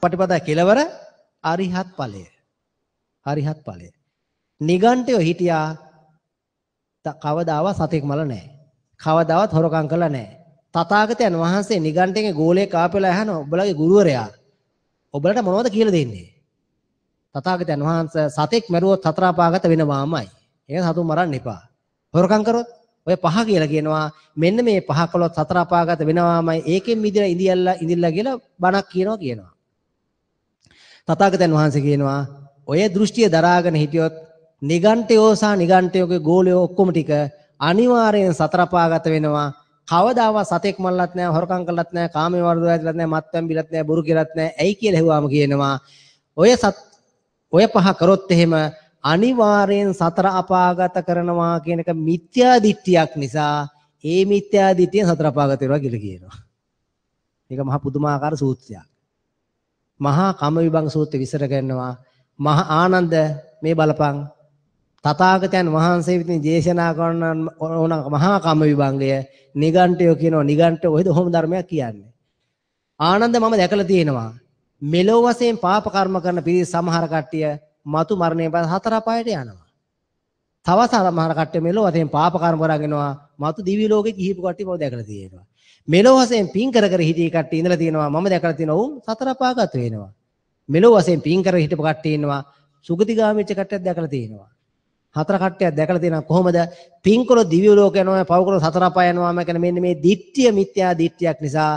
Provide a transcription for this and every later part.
පටිපදා කෙලවර අරිහත් ඵලය. අරිහත් ඵලය. නිගණ්ඨයෝ හිටියා කවදාවත් සතෙක් මල නැහැ. කවදාවත් හොරකම් කළා නැහැ. තථාගතයන් වහන්සේ නිගණ්ඨයේ ගෝලයේ කාපෙලා අහන ඔබලගේ ගුරුවරයා ඔබලට මොනවද කියලා දෙන්නේ? තථාගතයන් වහන්සේ සතෙක් මරුවොත් සතරපාගත වෙනවාමයි. ඒක සතුන් මරන්න එපා. හොරකම් කරොත් ඔය පහ කියලා කියනවා මෙන්න මේ පහ කළොත් සතරපාගත වෙනවාමයි. ඒකෙන් මිදින ඉඳියල්ලා ඉඳිල්ලා කියලා බණක් කියනවා කියනවා. තථාගතයන් වහන්සේ කියනවා ඔය දෘෂ්ටිය දරාගෙන හිටියොත් නිගණ්ඨයෝ සහ නිගණ්ඨයෝගේ ගෝලයෝ ඔක්කොම ටික අනිවාර්යෙන් සතරපාගත වෙනවා කවදාවත් සතෙක් මල්ලත් නැහැ හොරකම් කළත් නැහැ කාමයේ වර්ධව ඇතිලත් නැහැ මත්පැන් බිලත් නැහැ බොරු කියලත් නැහැ ඇයි කියලා හෙව්වාම කියනවා ඔය සත් ඔය පහ කරොත් එහෙම අනිවාර්යෙන් සතර අපාගත කරනවා කියන එක මිත්‍යා දිට්ඨියක් නිසා ඒ මිත්‍යා දිට්ඨිය සතර අපාගත වෙනවා කියලා කියනවා. මේක මහ පුදුමාකාර සූත්‍රයක්. මහා කම්මවිභංග සූත්‍රය විසර ගන්නවා. මහා ආනන්ද මේ බලපං තථාගතයන් වහන්සේ විසින් දේශනා කරන ඕන මහා කම්මවිභංගය නිගණ්ඨය කියනවා නිගණ්ඨ ඔහෙද ඔහොම ධර්මයක් කියන්නේ. ආනන්ද මම දැකලා තියෙනවා. මෙලොව වශයෙන් පාප කර්ම කරන පිරිස සමහර කට්ටිය මතු මරණයෙන් පස්සේ හතර පායට යනවා. තව සමහර කට්ටිය මෙලෝ වශයෙන් පාප කර්ම කරන් එනවා. මතු දිවි ලෝකෙ කිහිප කට්ටිය මම දැකලා තියෙනවා. මෙලෝ වශයෙන් පින් කර කර හිටිය කට්ටිය ඉඳලා තියෙනවා. මම දැකලා තියෙනවා උන් සතර පාගත වෙනවා. මෙලෝ වශයෙන් පින් කර හිටපු කට්ටිය ඉන්නවා. සුගතිගාමීච්ච කට්ටියක් දැකලා තියෙනවා. හතර කට්ටියක් දැකලා තියෙනවා කොහොමද? පින්කොල දිව්‍ය ලෝක යනවා, පවකොල සතර අපාය යනවා. මම කියන්නේ මෙන්න මේ ditthිය මිත්‍යා ditthියක් නිසා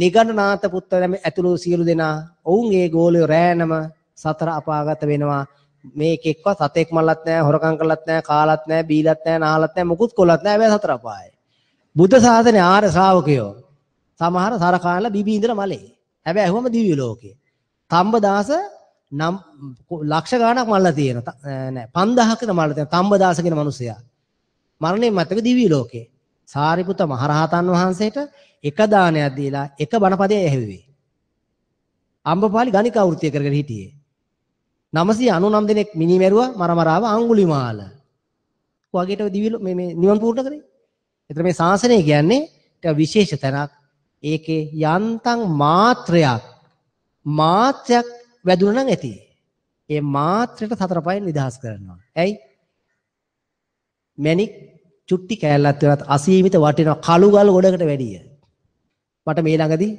නිගණනාත පුත්‍ර ඇතුළු සියලු දෙනා ඔවුන් ඒ ගෝලිය රෑනම සතර අපාගත වෙනවා. මේක එක්ක සතෙක් මල්ලත් නැහැ හොරකම් කළත් නැහැ කාලත් නැහැ බීලත් නැහැ නාලත් නැහැ මුකුත් කොලත් නැහැ හැබැයි සතර අපායයි බුද්ධ ශාසනයේ ආර්ය ශ්‍රාවකයෝ සමහර සරකාලා බිබී ඉඳලා මලේ හැබැයි ඇහුවම දිව්‍ය ලෝකේ තඹදාස නම් ලක්ෂ ගාණක් මල්ලා තියෙනවා නෑ 5000 කට මල්ලා තියෙනවා තඹදාස කියන මිනිසයා මරණයන් මතක දිව්‍ය ලෝකේ සාරිපුත මහරහතන් වහන්සේට එක දානයක් දීලා එක බණපදයක් ඇහුවේ අම්බපාලි ගණිකා වෘත්තිය කරගෙන හිටියේ 999 දෙනෙක් මිනිමැරුවා මරමරාව අඟුලිමාල. වගේට දිවි මේ මේ නිවන් පූර්ණ කරේ. එතන මේ ශාසනය කියන්නේ ටික විශේෂ තැනක්. ඒකේ යන්තම් මාත්‍රයක් මාත්‍රයක් වැදුණා නම් ඇති. ඒ මාත්‍රයට සතර පයෙන් නිදහස් කරනවා. ඇයි? මැණික් චුට්ටි කෑල්ලක් වෙනත් අසීමිත වටිනා කළු ගල් ගොඩකට වැඩිය. මට මේ ළඟදී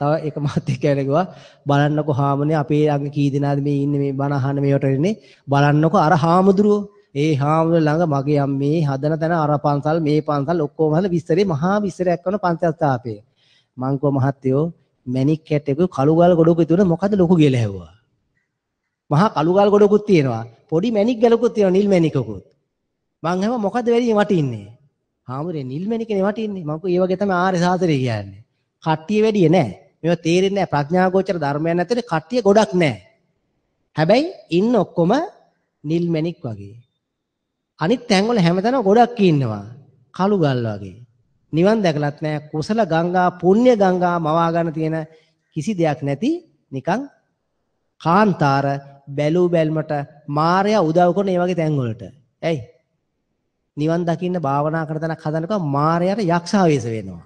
තව එක මාත්‍ය කැලේගුවා බලන්නකො හාමුනේ අපේ ළඟ කී දෙනාද මේ ඉන්නේ මේ බණ අහන්න මේවට ඉන්නේ බලන්නකො අර හාමුදුරුවෝ ඒ හාමුදුර ළඟ මගේ අම්මේ හදන තැන අර පන්සල් මේ පන්සල් ඔක්කොම හදලා විස්තරේ මහා විස්තරයක් කරන පන්සල්ස්ථාපය මං කෝ මහත්තයෝ මැණික් කැටේක කළු ගල් ගොඩක තිබුණ මොකද ලොකු කියලා ඇහුවා මහා කළු ගල් ගොඩකුත් තියෙනවා පොඩි මැණික් ගලකුත් තියෙනවා නිල් මැණිකකුත් මං හැම මොකද වැඩි වට ඉන්නේ හාමුදුරේ නිල් මැණිකනේ වට ඉන්නේ මං කෝ ඒ වගේ තමයි ආර්ය සාසනේ කියන්නේ කට්ටිය වැඩි නෑ මේවා තේරෙන්නේ නැහැ ප්‍රඥාගෝචර ධර්මයන් ඇතුලේ කට්ටිය ගොඩක් නැහැ. හැබැයි ඉන්න ඔක්කොම නිල්මැණික් වගේ. අනිත් තැන්වල හැමතැනම ගොඩක් ඉන්නවා. කළු ගල් වගේ. නිවන් දැකලත් නැහැ. කුසල ගංගා, පුණ්‍ය ගංගා මවා ගන්න තියෙන කිසි දෙයක් නැති නිකන් කාන්තාර බැලූ බැල්මට මායя උදව් කරන මේ වගේ තැන්වලට. ඇයි? නිවන් දකින්න භාවනා කරන තැනක් හදනකොට මායයට යක්ෂාවේශ වෙනවා.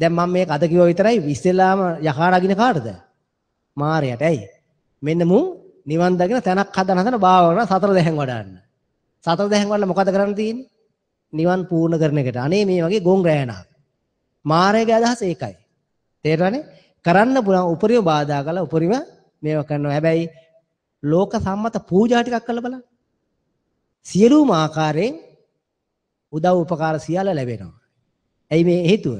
දැන් මම මේක අද කිව්වා විතරයි ඉස්සෙල්ලාම යකා නගින කාටද? මාරයට. ඇයි? මෙන්න මු නිවන් දකින තැනක් හදන හදන භාවන සතර දැහැන් වඩන්න. සතර දැහැන් වඩලා මොකද කරන්න තියෙන්නේ? නිවන් පූර්ණ කරන එකට. අනේ මේ වගේ ගොන් රෑනක්. මාරයේගේ අදහස ඒකයි. තේරෙනවනේ? කරන්න පුළුවන් උපරිම බාධා කළා උපරිම මේවා කරනවා. හැබැයි ලෝක සම්මත පූජා ටිකක් කරලා බලන්න. සියලුම ආකාරයෙන් උදව් උපකාර සියල්ල ලැබෙනවා. ඇයි මේ හේතුව?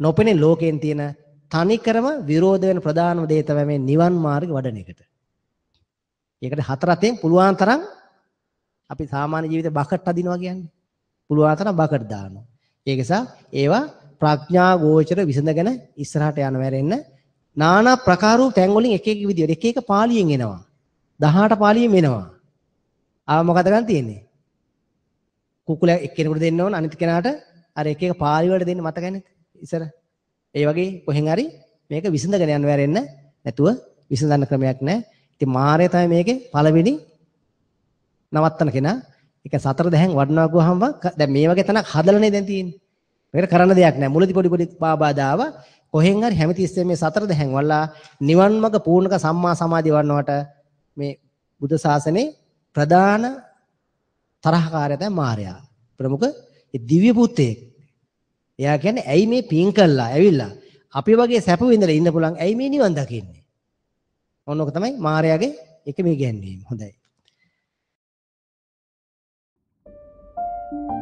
නොපෙනෙන ලෝකයෙන් තියෙන තනිකරම විරෝධ වෙන ප්‍රධානම දේ තමයි මේ නිවන් මාර්ගය වඩන එකට. ඒකට හතරතෙන් පුළුවන් තරම් අපි සාමාන්‍ය ජීවිතේ බකට් අදිනවා කියන්නේ. පුළුවන් තරම් බකට් දානවා. ඒක නිසා ඒවා ප්‍රඥා ගෝචර විසඳගෙන ඉස්සරහට යන වැරෙන්න নানা ප්‍රකාරූප තැන් වලින් එක එක විදියට එක එක පාළියෙන් එනවා. 18 පාළියෙන් එනවා. ආව මොකද ගන්න තියෙන්නේ? කුකුල එක්කෙනෙකුට දෙන්න ඕන අනිත් කෙනාට අර එක එක පාළි වලට දෙන්න මතක නැන්නේ. ඉසර ඒ වගේ කොහෙන් හරි මේක විසඳගෙන යන්න වැරෙන්න නැතුව විසඳන්න ක්‍රමයක් නැහැ. ඉතින් මාරය තමයි මේකේ පළවෙනි නවත්තන කෙනා. ඒක සතර දහයන් වඩනවා ගුවහම දැන් මේ වගේ තනක් හදලානේ දැන් තියෙන්නේ. මේකට කරන්න දෙයක් නැහැ. මුලදී පොඩි පොඩි බාබාදාව කොහෙන් හරි හැමතිස්සෙම මේ සතර දහයන් වල්ලා නිවන් මඟ පූර්ණක සම්මා සමාධිය වඩනවට මේ බුද්ධ ශාසනේ ප්‍රධාන තරහකාරය තමයි මාරයා. ප්‍රමුඛ දිව්‍ය පුතේක එයා කියන්නේ ඇයි මේ පින් කළා ඇවිල්ලා අපි වගේ සැප විඳලා ඉන්න පුළුවන් ඇයි මේ නිවන් දකින්නේ ඔන්න ඔක තමයි මායාවේ එක මේ ගැන්වීම හොඳයි Thank you.